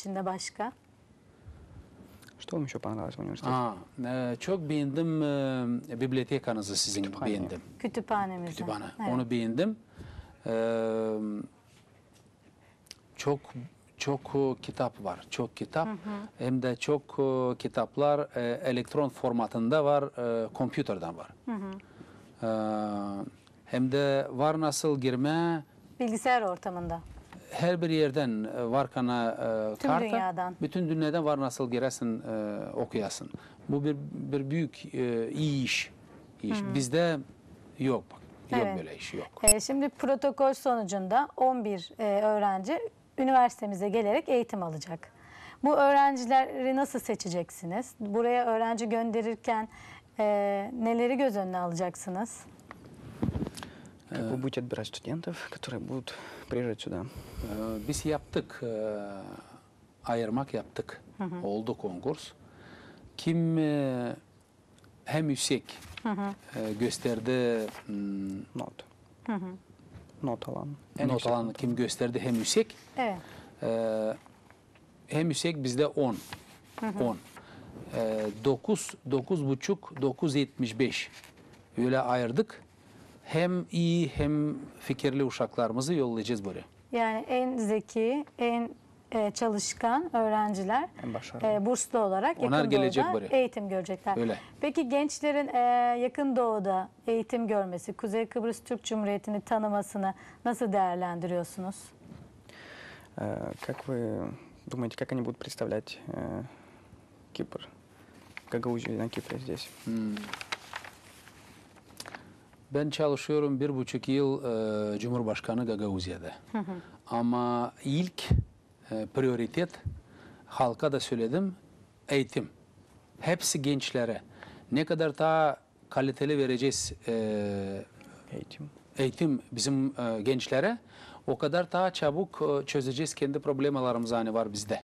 içinde başka? Что вам еще понравилось в çok beğendim e, bibliotekanızı sizin Kütüphane. beğendim. Kütüphanemizi. Kütüphane. Evet. Onu beğendim. E, çok çok e, kitap var. Çok kitap. Hı hı. Hem de çok e, kitaplar e, elektron formatında var. E, kompüterden var. Hı hı. E, hem de var nasıl girme... Bilgisayar ortamında her bir yerden e, Varkan'a e, karta, dünyadan. bütün dünyadan var nasıl giresin e, okuyasın. Bu bir, bir büyük e, iyi iş. iş. Hı hmm. -hı. Bizde yok bak. Yok evet. böyle iş yok. E, şimdi protokol sonucunda 11 e, öğrenci üniversitemize gelerek eğitim alacak. Bu öğrencileri nasıl seçeceksiniz? Buraya öğrenci gönderirken e, neleri göz önüne alacaksınız? Как э. вы будете отбирать студентов, которые будут приезжать сюда? Э, biz yaptık, э, ayırmak yaptık. Hı hı. Oldu konkurs. Kim e, hem yüksek hı hı. E, gösterdi hmm, not. Not alan. En not alan kim gösterdi hem yüksek. Evet. E, hem yüksek bizde 10. 10. 9, 9,5, 9,75 öyle ayırdık hem iyi hem fikirli uşaklarımızı yollayacağız buraya. Yani en zeki, en e, çalışkan öğrenciler En e, burslu olarak Onlar yakın gelecek doğuda buraya. eğitim görecekler. Öyle. Peki gençlerin e, yakın doğuda eğitim görmesi, Kuzey Kıbrıs Türk Cumhuriyeti'ni tanımasını nasıl değerlendiriyorsunuz? Э, как вы думаете, как они будут представлять э, Кипр? Гагаузию на Кипре здесь? Ben çalışıyorum bir buçuk yıl e, Cumhurbaşkanı Gagavuzya'da. Ama ilk e, prioritet halka da söyledim eğitim. Hepsi gençlere. Ne kadar daha kaliteli vereceğiz e, eğitim eğitim bizim e, gençlere o kadar daha çabuk e, çözeceğiz kendi problemlerimiz hani var bizde.